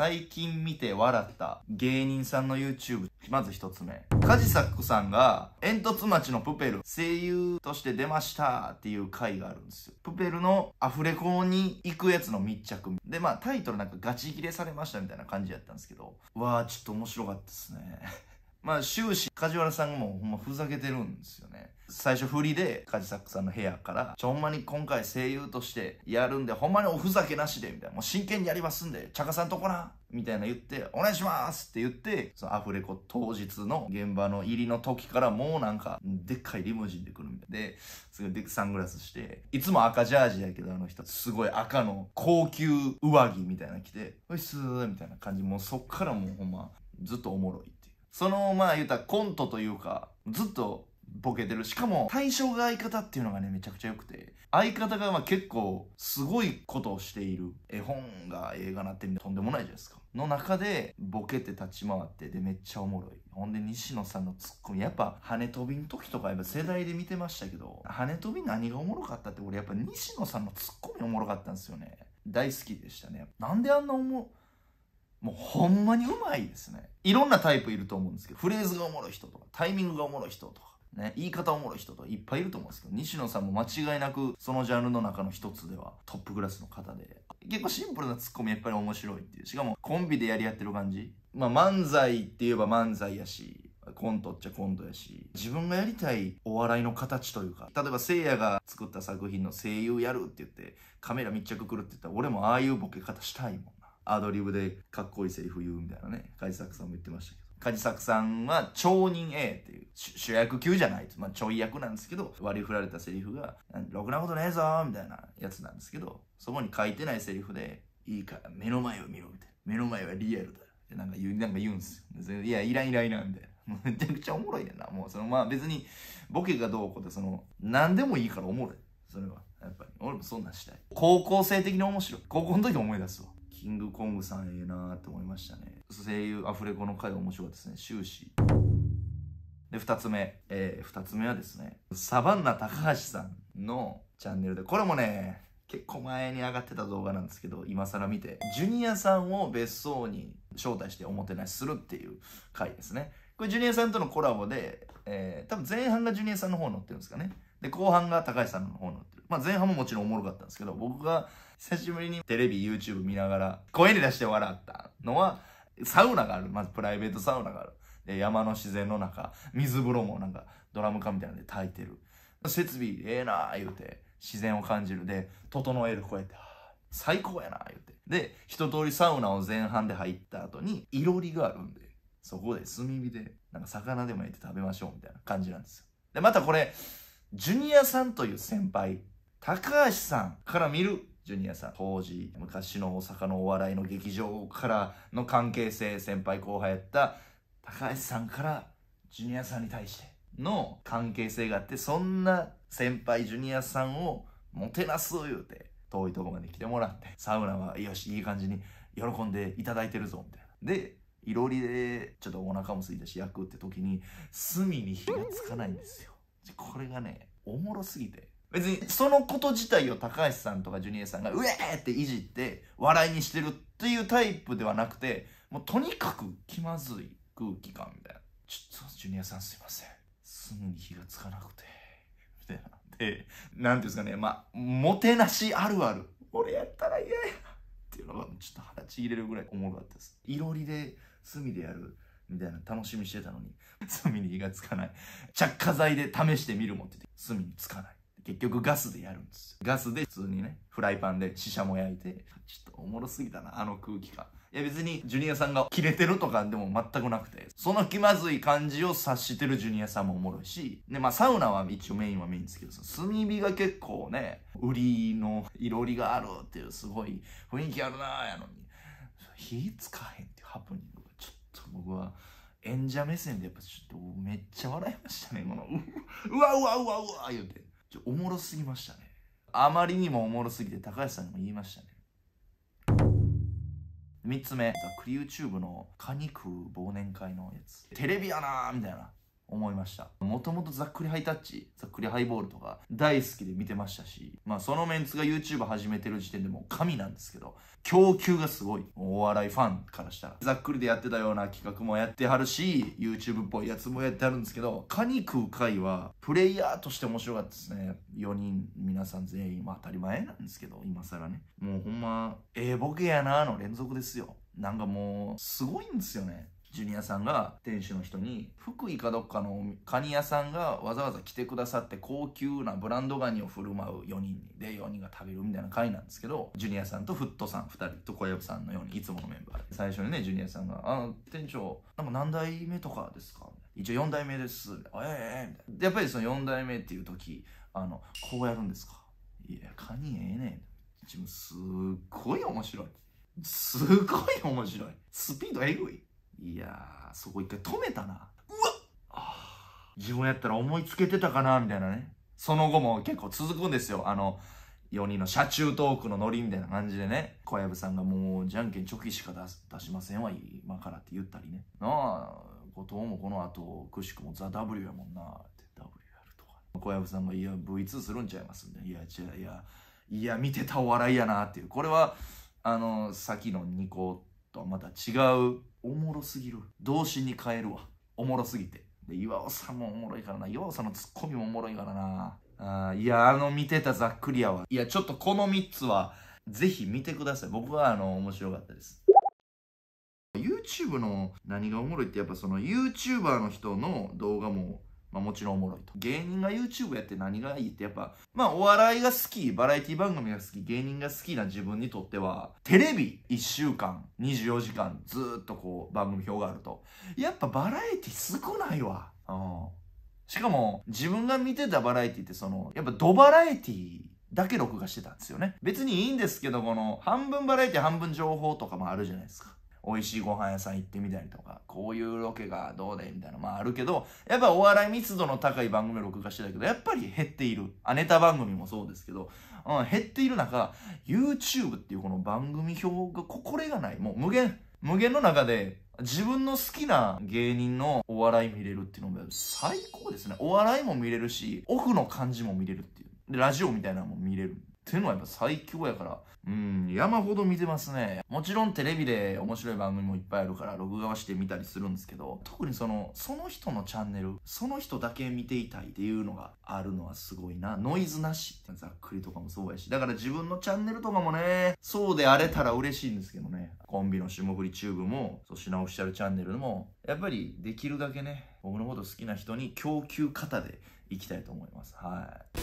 最近見て笑った芸人さんの YouTube。まず一つ目。カジサックさんが煙突町のプペル声優として出ましたっていう回があるんですよ。プペルのアフレコに行くやつの密着。で、まあタイトルなんかガチ切れされましたみたいな感じやったんですけど。わー、ちょっと面白かったですね。まあ終始梶原さんもほんまふざけてるんですよね。最初振りでカジサックさんの部屋から「ちょほんまに今回声優としてやるんでほんまにおふざけなしで」みたいな「もう真剣にやりますんでちゃかさんとこな」みたいな言って「お願いします」って言ってそのアフレコ当日の現場の入りの時からもうなんかでっかいリムジンで来るみたいですごいサングラスしていつも赤ジャージやけどあの人すごい赤の高級上着みたいな着て「おいっす」みたいな感じもうそっからもうほんまずっとおもろいっていうそのまあ言うたらコントというかずっとボケてる。しかも、対象が相方っていうのがね、めちゃくちゃ良くて。相方がま結構、すごいことをしている。絵本が映画になってみたとんでもないじゃないですか。の中で、ボケて立ち回って、で、めっちゃおもろい。ほんで、西野さんのツッコミ。やっぱ、羽飛びの時とか、やっぱ世代で見てましたけど、羽飛び何がおもろかったって、俺やっぱ西野さんのツッコミおもろかったんですよね。大好きでしたね。なんであんなおも、もうほんまにうまいですね。いろんなタイプいると思うんですけど、フレーズがおもろい人とか、タイミングがおもろい人とか。ね、言い方おもろい人といっぱいいると思うんですけど、西野さんも間違いなくそのジャンルの中の一つではトップクラスの方で、結構シンプルなツッコミやっぱり面白いっていう。しかもコンビでやり合ってる感じ。まあ漫才って言えば漫才やし、コントっちゃコントやし、自分がやりたいお笑いの形というか、例えば聖夜が作った作品の声優やるって言って、カメラ密着来るって言ったら、俺もああいうボケ方したいもんな。アドリブでかっこいいセリフ言うみたいなね、海作さんも言ってましたけど。カジサクさんは超人 A っていう主役級じゃない、まあ、ちょい役なんですけど、割り振られたセリフが、ろくなことねえぞみたいなやつなんですけど、そこに書いてないセリフで、いいから目の前を見ろみたいな。目の前はリアルだ。ってなんか言う、なんか言うんですよ。いや、イライライラんで。めちゃくちゃおもろいねんな。もうその、まあ別に、ボケがどうこうで、その、何でもいいからおもろい。それは。やっぱり。俺もそんなんしたい。高校生的に面白い。高校の時思い出すわ。キングコングさんええなーって思いましたね。声優アフレコの回面白かったですね。終始。で、二つ目。えー、二つ目はですね、サバンナ高橋さんのチャンネルで、これもね、結構前に上がってた動画なんですけど、今更見て、ジュニアさんを別荘に招待しておもてなしするっていう回ですね。これジュニアさんとのコラボで、えー、多分前半がジュニアさんの方載ってるんですかね。で、後半が高橋さんの方載ってる。まあ前半ももちろんおもろかったんですけど、僕が久しぶりにテレビ、YouTube 見ながら声に出して笑ったのは、サウナがある。まずプライベートサウナがある。で、山の自然の中、水風呂もなんかドラム缶みたいなんで炊いてる。設備ええなー言うて、自然を感じる。で、整える、こうやって、最高やな言うて。で、一通りサウナを前半で入った後に、いろりがあるんで、そこで炭火で、なんか魚でも焼いて食べましょうみたいな感じなんですよ。で、またこれ、ジュニアさんという先輩、高橋さんから見るジュニアさん、当時、昔の大阪のお笑いの劇場からの関係性、先輩後輩やった高橋さんからジュニアさんに対しての関係性があって、そんな先輩ジュニアさんをもてなす言うて、遠いとこまで来てもらって、サウナは、よし、いい感じに喜んでいただいてるぞ、みたいな。で、いろりで、ちょっとお腹も空いたし、焼くって時に、隅に火がつかないんですよ。これがね、おもろすぎて。別にそのこと自体を高橋さんとかジュニエさんがうえーっていじって笑いにしてるっていうタイプではなくてもうとにかく気まずい空気感みたいなちょっとジュニアさんすいませんすぐに火がつかなくてみたいなで何ていうんですかねまあもてなしあるある俺やったら嫌やっていうのがちょっと腹ちぎれるぐらいおもろかったですいろりで炭でやるみたいな楽しみしてたのに炭に火がつかない着火剤で試してみるもって言って炭につかない結局ガスでやるんですガスで普通にね、フライパンでシシャも焼いて、ちょっとおもろすぎたな、あの空気感。いや別にジュニアさんがキレてるとかでも全くなくて、その気まずい感じを察してるジュニアさんもおもろいし、でまあサウナは一応メインはメインですけど、炭火が結構ね、売りの色ろりがあるっていうすごい雰囲気あるなやのに、火つかへんっていうハプニングがちょっと僕は、演者目線でやっぱちょっとめっちゃ笑いましたね、この、うわうわうわうわ言うて。ちょおもろすぎましたね。あまりにもおもろすぎて高橋さんにも言いましたね。3つ目、ザ・クリ YouTube のカニ食う忘年会のやつ。テレビやなーみたいな。思いました。もともとざっくりハイタッチ、ざっくりハイボールとか大好きで見てましたし、まあそのメンツが YouTube 始めてる時点でもう神なんですけど、供給がすごい。お笑いファンからしたら。ざっくりでやってたような企画もやってはるし、YouTube っぽいやつもやってはるんですけど、カニ食う会はプレイヤーとして面白かったですね。4人皆さん全員、まあ当たり前なんですけど、今更ね。もうほんま、ええー、ボケやなの連続ですよ。なんかもう、すごいんですよね。ジュニアさんが店主の人に福井かどっかのカニ屋さんがわざわざ来てくださって高級なブランドガニを振る舞う4人で4人が食べるみたいな回なんですけどジュニアさんとフットさん2人と小籔さんのようにいつものメンバーで最初にねジュニアさんが「あの店長なんか何代目とかですか?」一応4代目です」あええー、え、えいなやっぱりその4代目っていう時あのこうやるんですかいやカニええねん自分すっごい面白いすっごい面白いスピードえぐいいやー、そこ一回止めたな。うわっあ自分やったら思いつけてたかなみたいなね。その後も結構続くんですよ。あの、4人の車中トークのノリみたいな感じでね。小籔さんがもう、じゃんけんチョキしか出しませんわ、今からって言ったりね。なあ、後藤もこの後、くしくもザ・ W やもんなって、W やるとか、小籔さんが、いや、V2 するんちゃいますんで。いや、違う、いや、いや、見てたお笑いやなっていう。これは、あの、さっきの2個とはまた違うおもろすぎる童心に変えるわおもろすぎてで岩尾さんもおもろいからな岩尾さんのツッコミもおもろいからなあいやあの見てたざっくりやわいやちょっとこの3つはぜひ見てください僕はあの面白かったです YouTube の何がおもろいってやっぱその YouTuber の人の動画もまあもちろんおもろいと。芸人が YouTube やって何がいいってやっぱ、まあお笑いが好き、バラエティ番組が好き、芸人が好きな自分にとっては、テレビ1週間、24時間ずっとこう番組表があると。やっぱバラエティ少ないわ。うん。しかも自分が見てたバラエティってその、やっぱドバラエティだけ録画してたんですよね。別にいいんですけど、この半分バラエティ半分情報とかもあるじゃないですか。美味しいご飯屋さん行ってみたりとか、こういうロケがどうでみたいな、のもあるけど、やっぱお笑い密度の高い番組を録画してたけど、やっぱり減っている。あ、ネタ番組もそうですけど、うん、減っている中、YouTube っていうこの番組表が、これがない。もう無限、無限の中で、自分の好きな芸人のお笑い見れるっていうのが最高ですね。お笑いも見れるし、オフの感じも見れるっていう。で、ラジオみたいなのも見れる。ていうのはやっぱ最強やから、うん、山ほど見てますね。もちろんテレビで面白い番組もいっぱいあるから、録画はしてみたりするんですけど、特にその、その人のチャンネル、その人だけ見ていたいっていうのがあるのはすごいな。ノイズなしってざっくりとかもそうやし、だから自分のチャンネルとかもね、そうであれたら嬉しいんですけどね。コンビの霜降りチューブも、しなオフィシャルチャンネルも、やっぱりできるだけね、僕のこと好きな人に供給型でいきたいと思います。はい。